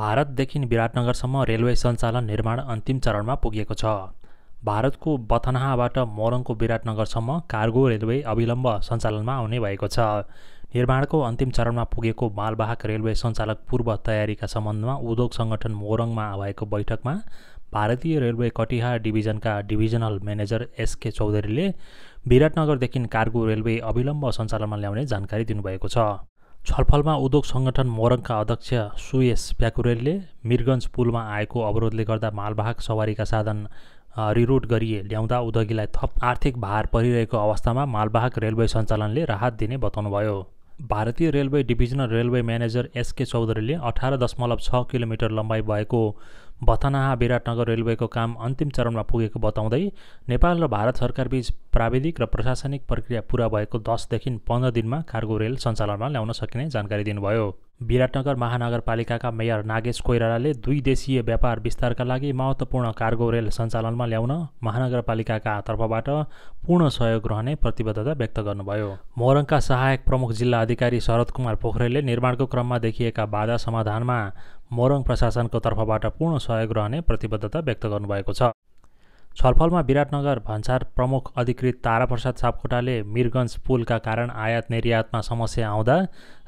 भारतदेखि विराटनगरसम्म railway सञ्चालन निर्माण अन्तिम चरणमा पुगेको छ भारतको बथनाहाबाट मोरङको विराटनगरसम्म कार्गो रेलवे अविलम्ब सञ्चालनमा आउने भएको छ निर्माणको अन्तिम चरणमा पुगेको मालवाहक रेलवे सञ्चालक पूर्व तयारीका सम्बन्धमा उद्योग सङ्गठन मोरङमा भएको बैठकमा भारतीय रेलवे कटिहार डिभिजनका डिभिजनल म्यानेजर एसके चौधरीले विराटनगरदेखि कार्गो रेलवे अविलम्ब सञ्चालनमा ल्याउने जानकारी दिनुभएको छ छलफलमा उद्योग सङ्गठन मोरङका अध्यक्ष सुएस प्याकुरेलले मिरगन्ज पुलमा आएको अवरोधले गर्दा मालवाहक सवारीका साधन रिरुट गरिए ल्याउँदा उद्योगीलाई थप आर्थिक भार परिरहेको अवस्थामा मालवाहक रेलवे सञ्चालनले राहत दिने बताउनुभयो भारतीय railway divisional railway manager SK चौधरीले अठार दशमलव छ किलोमिटर लम्बाइ भएको भथनाहा विराटनगर रेलवेको काम अन्तिम चरणमा पुगेको बताउँदै नेपाल र भारत सरकारबीच प्राविधिक र प्रशासनिक प्रक्रिया पुरा भएको दसदेखि पन्ध्र दिनमा कार्गो रेल सञ्चालनमा ल्याउन सकिने जानकारी दिनुभयो विराटनगर महानगरपालिकाका मेयर नागेश कोइरालाले दुई देशीय व्यापार विस्तारका लागि महत्त्वपूर्ण कार्गो रेल सञ्चालनमा ल्याउन महानगरपालिकाका तर्फबाट पूर्ण सहयोग रहने प्रतिबद्धता व्यक्त गर्नुभयो मोरङका सहायक प्रमुख जिल्ला अधिकारी शरद कुमार पोखरेलले निर्माणको क्रममा देखिएका बाधा समाधानमा मोरङ प्रशासनको तर्फबाट पूर्ण सहयोग रहने प्रतिबद्धता व्यक्त गर्नुभएको छ छलफलमा विराटनगर भन्सार प्रमुख अधिकृत ताराप्रसाद सापकोटाले मिरगन्ज पुलका कारण आयात निर्यातमा समस्या आउँदा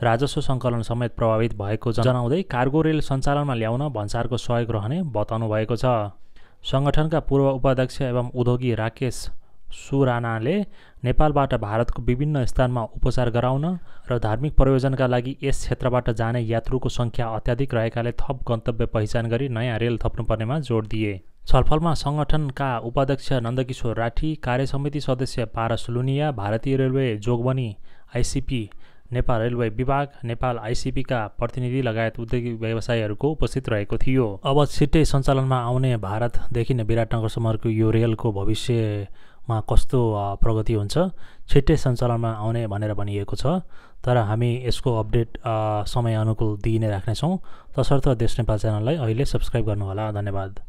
राजस्व सङ्कलन समेत प्रभावित भएको जनाउँदै कार्गो रेल सञ्चालनमा ल्याउन भन्सारको सहयोग रहने बताउनु भएको छ सङ्गठनका पूर्व उपाध्यक्ष एवं उद्योगी राकेश सु राणाले नेपालबाट भारतको विभिन्न स्थानमा उपचार गराउन र धार्मिक प्रयोजनका लागि यस क्षेत्रबाट जाने यात्रुको सङ्ख्या अत्याधिक रहेकाले थप गन्तव्य पहिचान गरी नयाँ रेल थप्नुपर्नेमा जोड दिए छलफलमा सङ्गठनका उपाध्यक्ष नन्दकिशोर राठी कार्य समिति सदस्य पारस लुनिया भारतीय railway Jogbani ICP Nepal railway विभाग नेपाल आइसिपीका प्रतिनिधि लगायत उद्योगिक व्यवसायीहरूको उपस्थित रहेको थियो अब छिट्टै सञ्चालनमा आउने भारतदेखि नै विराटनगरसम्मको यो रेलको भविष्य मा कस्तो प्रगति हुन्छ छिट्टै सञ्चालनमा आउने भनेर भनिएको छ तर हामी यसको अपडेट समय अनुकूल दिइ नै राख्नेछौँ तसर्थ देश नेपाल च्यानललाई अहिले सब्सक्राइब गर्नुहोला धन्यवाद